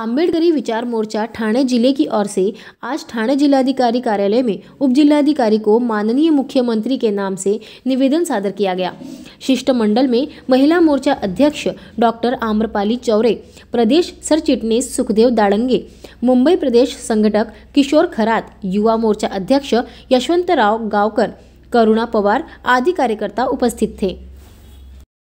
आम्बेडकरी विचार मोर्चा ठाणे जिले की ओर से आज ठाणे जिलाधिकारी कार्यालय में उप जिलाधिकारी को माननीय मुख्यमंत्री के नाम से निवेदन सादर किया गया शिष्टमंडल में महिला मोर्चा अध्यक्ष डॉक्टर आम्रपाली चौरे प्रदेश सरचिटनीस सुखदेव दाड़ंगे मुंबई प्रदेश संगठक किशोर खरात युवा मोर्चा अध्यक्ष यशवंतराव गांवकर करुणा पवार आदि कार्यकर्ता उपस्थित थे